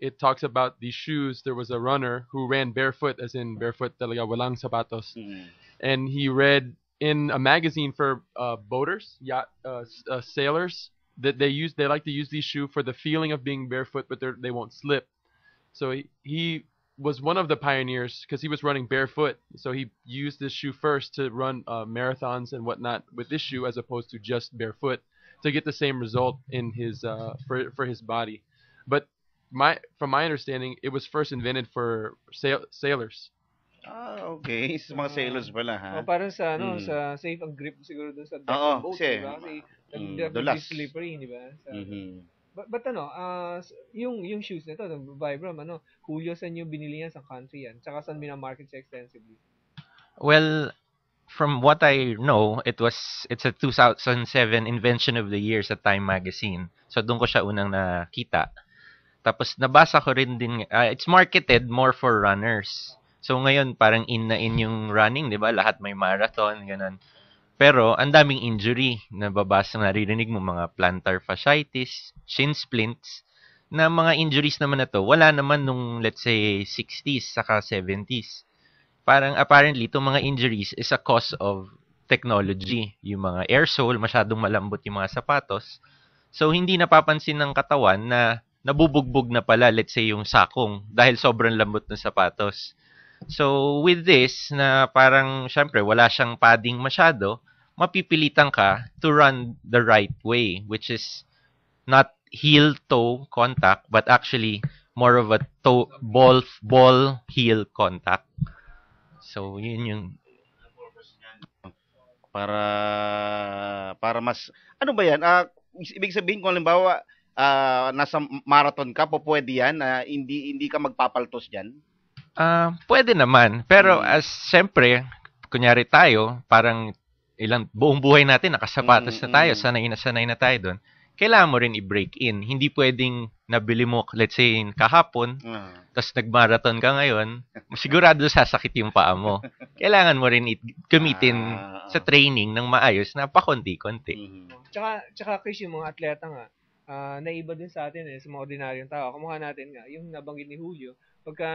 it talks about these shoes. There was a runner who ran barefoot, as in barefoot talaga walang sapatos, mm. and he read in a magazine for uh, boaters, yacht uh, uh, sailors, that they use they like to use these shoes for the feeling of being barefoot, but they they won't slip. So he, he was one of the pioneers because he was running barefoot. So he used this shoe first to run uh, marathons and whatnot with this shoe as opposed to just barefoot to get the same result in his uh, for for his body. But my from my understanding, it was first invented for sail sailors. Ah, okay. Sa mga sailors pala, ha? Oh, parang sa, ano, mm. sa safe ang grip siguro dun sa deck Oo, boat, kasi, di Kasi, mm, dulas. slippery, di ba? Sa, mm-hmm. but, but, ano, uh, yung, yung shoes na to, Vibram, ano, Julio, saan yung binili yan? Sa country yan? Tsaka saan minamarket siya extensively? Well, from what I know, it was it's a 2007 invention of the year sa Time magazine. So doon ko siya unang nakita. Tapos nabasa ko rin din, uh, it's marketed more for runners. So ngayon parang in na in yung running, 'di ba? Lahat may marathon, ganun. Pero ang daming injury na babasa ririnig mo mga plantar fasciitis, shin splints na mga injuries naman na to. Wala naman nung let's say 60s saka 70s. Parang apparently itong mga injuries is a cause of technology. Yung mga air sole, masyadong malambot yung mga sapatos. So hindi napapansin ng katawan na nabubugbog na pala, let's say, yung sakong dahil sobrang lambot ng sapatos. So, with this, na parang, syempre, wala siyang padding masyado, mapipilitan ka to run the right way, which is not heel-toe contact, but actually more of a toe, ball, ball heel contact. So, yun yung para para mas ano ba yan? Uh, ibig sabihin kung halimbawa uh, nasa marathon ka, po pwede yan? Uh, hindi, hindi ka magpapaltos dyan? Uh, pwede naman. Pero mm. as siyempre, kunyari tayo, parang ilang buong buhay natin nakasapatos mm, na tayo, mm. sanay na sanay na tayo doon. Kailangan mo rin i-break in. Hindi pwedeng nabili mo, let's say, kahapon, mm. Ah. tapos nag-marathon ka ngayon, sigurado sasakit yung paa mo. Kailangan mo rin gamitin ah. sa training ng maayos na pakonti-konti. hmm Tsaka, tsaka Chris, yung mga atleta nga, uh, naiba din sa atin eh, sa mga ordinaryong tao. Kumuha natin nga, yung nabanggit ni Julio, pagka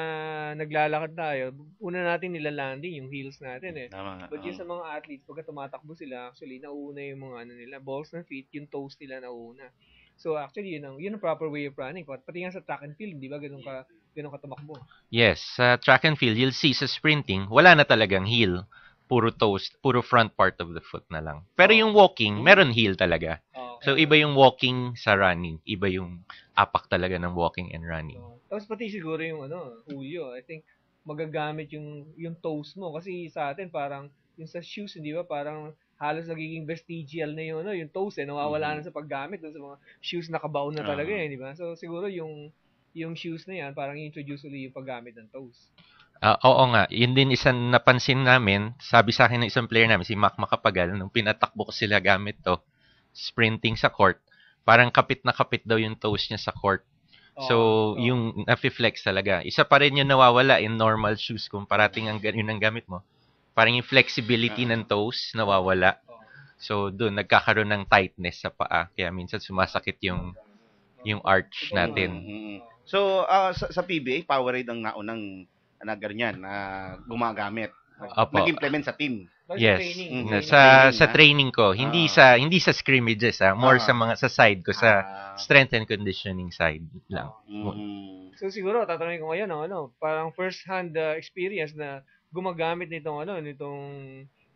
naglalakad tayo, una natin nilalanding yung heels natin eh. Tama, But yung sa mga athletes, pagka tumatakbo sila, actually, nauna yung mga ano nila, balls ng feet, yung toes nila nauna. So actually, yun ang, yun ang proper way of running. Pati nga sa track and field, di ba? Ganun ka, ganun ka tumakbo. Yes, sa uh, track and field, you'll see sa sprinting, wala na talagang heel. Puro toes, puro front part of the foot na lang. Pero oh. yung walking, hmm. meron heel talaga. Oh. So, iba yung walking sa running. Iba yung apak talaga ng walking and running. Oh. Tapos pati siguro yung ano, uyo. I think magagamit yung yung toes mo kasi sa atin parang yung sa shoes, hindi ba? Parang halos nagiging vestigial na yung ano, yung toes eh nawawala mm-hmm. na sa paggamit dun sa mga shoes na kabaon na talaga uh-huh. eh, di ba? So siguro yung yung shoes na yan parang introduce ulit yung paggamit ng toes. Uh, oo nga, yun din isang napansin namin, sabi sa akin ng isang player namin, si Mac Makapagal, nung pinatakbo ko sila gamit to, sprinting sa court, parang kapit na kapit daw yung toes niya sa court. so, oh. yung nafi-flex talaga. Isa pa rin yung nawawala in normal shoes kung parating ang, yun ang gamit mo. Parang yung flexibility uh-huh. ng toes nawawala. So, doon nagkakaroon ng tightness sa paa. Kaya minsan sumasakit yung yung arch natin. Mm-hmm. So, uh, sa, sa PBA, Powerade ang naunang na ganyan na gumagamit. Opo. nag-implement sa team. Yes. Training. Mm-hmm. Sa training, sa training ko, hindi ah. sa hindi sa scrimmages ah, more ah. sa mga sa side ko sa ah. strength and conditioning side lang. Mm-hmm. So siguro tatanungin ko ngayon ano, parang first hand uh, ah, experience na gumagamit nitong ano nitong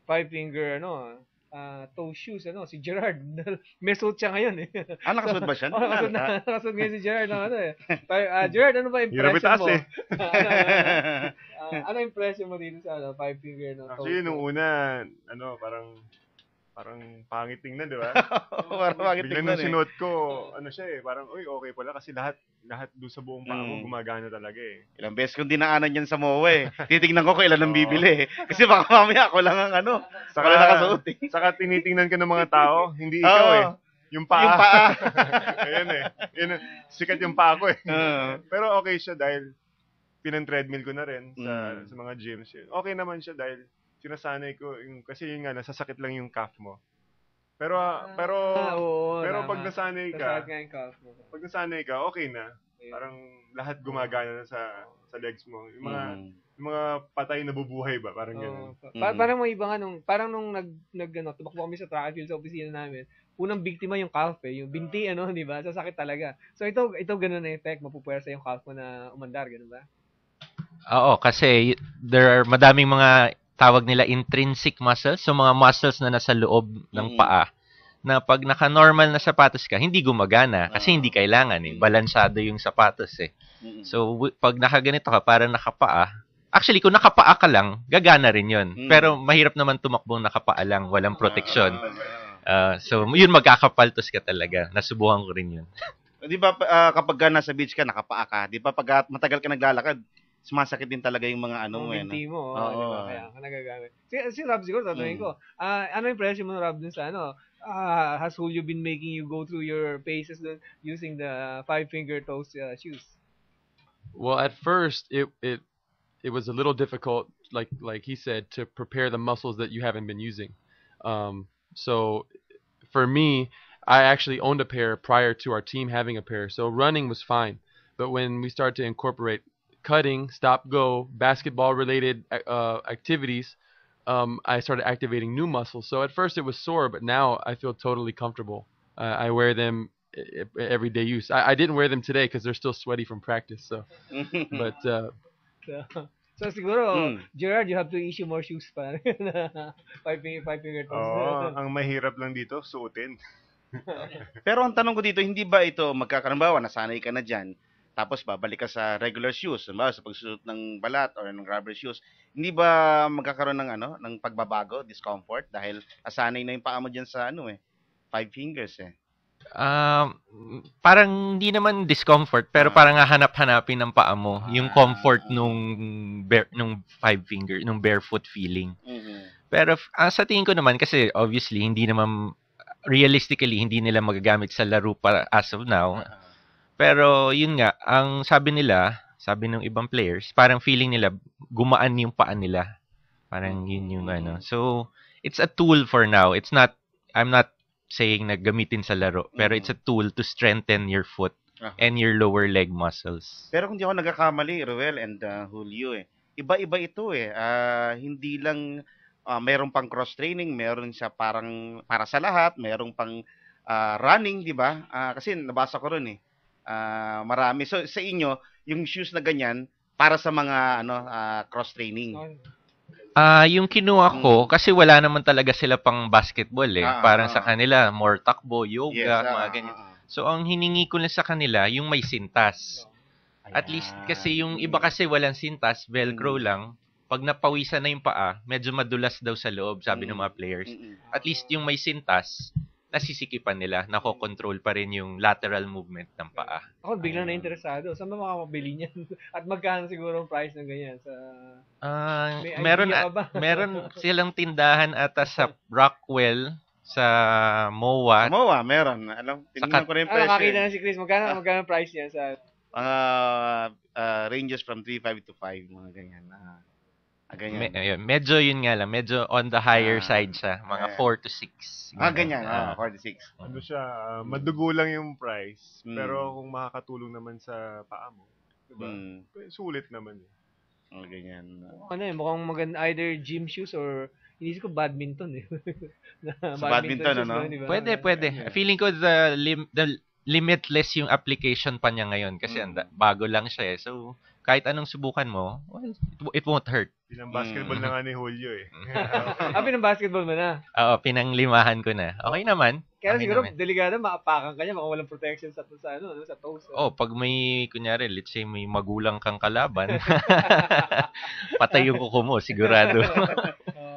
five finger ano uh, ah, toe shoes, ano, si Gerard. May suit siya ngayon eh. Ah, nakasuot ba siya? oh, nakasuot na. Ah. nakasuot ngayon si Gerard ng ano eh. Uh, Gerard, ano ba impression mo? Eh. uh, ano, ano, ano, ano impression mo dito sa ano, five finger no? Actually, toe nung una, ano, parang parang pangit tingnan, di ba? parang pangit tingnan. Bigla eh. nung sinuot ko, ano siya eh, parang, uy, okay pala kasi lahat, lahat doon sa buong paa mo mm. gumagana talaga eh. Ilang beses kong dinaanan yan sa MOA eh. Titignan ko kung ilan ang bibili eh. Kasi baka mamaya ako lang ang ano, saka, wala nakasuot eh. Saka tinitingnan ka ng mga tao, hindi ikaw oh. eh. Yung paa. Yung paa. Ayan eh. Yun, sikat yung paa ko eh. Uh. Pero okay siya dahil pinang-treadmill ko na rin sa, mm. sa mga gyms. Eh. Okay naman siya dahil sinasanay ko yung, kasi yun nga nasasakit lang yung calf mo. Pero ah, ah. pero ah, oo, pero tama. pag nasanay ka, yung calf mo. pag nasanay ka, okay na. Parang lahat gumagana na sa sa legs mo. Yung mga Mm. yung mga patay na bubuhay ba, parang ganun. Oo, pa- Mm. parang may iba nga nung, parang nung nag, nag ano, tumakbo kami sa track and field sa opisina namin, unang biktima yung calf eh, yung binti ah. ano, di ba? Sasakit talaga. So ito, ito ganoon na effect, mapupuwersa yung calf mo na umandar, ganun ba? Ah, oo, kasi there are madaming mga tawag nila intrinsic muscles, so mga muscles na nasa loob ng mm. paa na pag naka-normal na sapatos ka, hindi gumagana kasi hindi ah. kailangan eh. Mm. Balansado yung sapatos eh. So, pag nakaganito ka, para nakapaa, actually, kung nakapaa ka lang, gagana rin yun. Mm. Pero mahirap naman tumakbong nakapaa lang, walang ah, protection. Uh, ah, so, yun magkakapaltos ka talaga. Nasubuhan ko rin yun. di ba uh, kapag nasa beach ka, nakapaa ka? Di ba pag matagal ka naglalakad, sumasakit din talaga yung mga ano mo. Yung eh, binti mo, oh, di ba? Kaya nagagamit. Si, si Rob siguro, tatanungin mm. ko, uh, ano impression mo, Rob, dun sa ano, uh, has Julio been making you go through your paces dun using the five-finger toes uh, shoes? Well, at first, it, it, it was a little difficult, like, like he said, to prepare the muscles that you haven't been using. Um, so for me, I actually owned a pair prior to our team having a pair, so running was fine. But when we started to incorporate cutting, stop, go, basketball related uh, uh, activities, um, I started activating new muscles. So at first it was sore, but now I feel totally comfortable. Uh, I wear them everyday use. I, I didn't wear them today because they're still sweaty from practice. So, but uh, so siguro, mm. Gerard, you have to issue more shoes pa. five finger, five finger toes. Oo, ang mahirap lang dito, suotin. Pero ang tanong ko dito, hindi ba ito magkakarambawa, nasanay ka na dyan, tapos babalik ka sa regular shoes, diba? sa pagsuot ng balat or ng rubber shoes, hindi ba magkakaroon ng ano, ng pagbabago, discomfort dahil asanay na yung paa mo diyan sa ano eh, five fingers eh. Um, parang hindi naman discomfort, pero ah. parang hanap hanapin ng paa mo yung ah. comfort nung bare, nung five finger, nung barefoot feeling. Mm-hmm. Pero uh, sa tingin ko naman kasi obviously hindi naman realistically hindi nila magagamit sa laro para as of now. Uh-huh pero yun nga, ang sabi nila, sabi ng ibang players, parang feeling nila gumaan yung paan nila. Parang yun yung mm. ano. So, it's a tool for now. It's not I'm not saying na gamitin sa laro, pero it's a mm. tool to strengthen your foot ah. and your lower leg muscles. Pero kung di ako nagkakamali, Ruel and uh, Julio eh. Iba-iba ito eh. Uh, hindi lang uh, ah, mayroon pang cross training, mayroon siya parang para sa lahat, mayroon pang uh, running, di ba? Uh, kasi nabasa ko ron eh uh, marami. So sa inyo, yung shoes na ganyan para sa mga ano uh, cross training. Ah, uh, yung kinuha mm. ko hmm. kasi wala naman talaga sila pang basketball eh. Ah, Parang ah, sa ah. kanila more takbo, yoga, yes, ah, mga ganyan. so ang hiningi ko lang sa kanila yung may sintas. At least kasi yung iba kasi walang sintas, velcro hmm. lang. Pag napawisan na yung paa, medyo madulas daw sa loob, sabi hmm. ng mm. mga players. At least yung may sintas, nasisikipan nila, nakokontrol pa rin yung lateral movement ng paa. Ako biglang um, na-interesado. Saan ba makakabili niyan? At magkano siguro ang price ng ganyan? Sa, uh, meron, meron silang tindahan ata sa Rockwell sa MOA. Sa MOA, meron. Alam, tinignan ko rin yung ano, presyo. Ah, nakakita eh. na si Chris. Magkano, ah. magkano price niyan sa... Uh, uh, ranges from 3.5 to 5, mga ganyan. Uh, Ah, ganyan. Me, medyo yun nga lang, medyo on the higher ah, side siya, mga 4 to 6. Ah, ganyan, ah, 4 ah. to 6. Ano siya, uh, madugo lang yung price, mm. pero kung makakatulong naman sa paa mo, diba? Mm. Sulit naman eh. Oh, ganyan. Ano eh, mukhang maganda either gym shoes or inisip ko badminton eh. na, badminton, badminton ano? Diba? Pwede, pwede. Yeah. Feeling ko the lim, the limitless yung application pa niya ngayon kasi mm. bago lang siya eh. So, kahit anong subukan mo, well, it, it won't hurt. Pinang basketball mm. na nga ni Julio eh. Mm. ah, pinang basketball mo na? Oo, pinanglimahan ko na. Okay naman. Kaya okay siguro, naman. delikado, maapakan ka niya, baka walang protection sa, sa, ano, sa toes. Eh. Oh, pag may, kunyari, let's say may magulang kang kalaban, patay yung kuko mo, sigurado.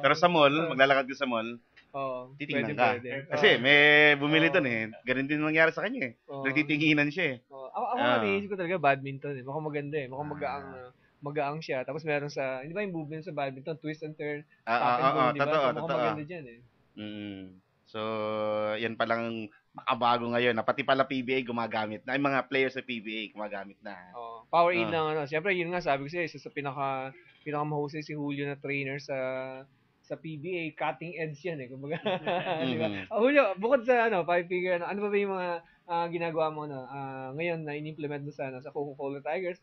Pero sa mall, maglalakad ka sa mall, Oh, Titingnan pwede, ka. Pwede. Kasi may bumili oh. doon eh. Ganun din nangyari sa kanya eh. Oh. Nagtitinginan siya eh. Oh. Ako, ako oh. ko talaga badminton eh. Mukhang maganda eh. Mukhang magaang ah. magaang siya. Tapos meron sa, hindi ba yung movement sa badminton, twist and turn, ah, tap ah, ah, di ba? Totoo, mukhang totoo. maganda dyan eh. Mm. So, yan palang makabago ngayon na pati pala PBA gumagamit na. Yung mga players sa PBA gumagamit na. Oh, power in uh. lang ano. Siyempre, yun nga sabi ko siya, isa sa pinaka pinakamahusay si Julio na trainer sa sa PBA, cutting edge yan eh. Kumbaga, mm-hmm. di ba? Mm-hmm. Oh, Julio, bukod sa ano, five figure, ano, ano ba ba yung mga uh, ginagawa mo no, uh, ah, ngayon na in-implement mo sa, ano, sa Coca-Cola Tigers?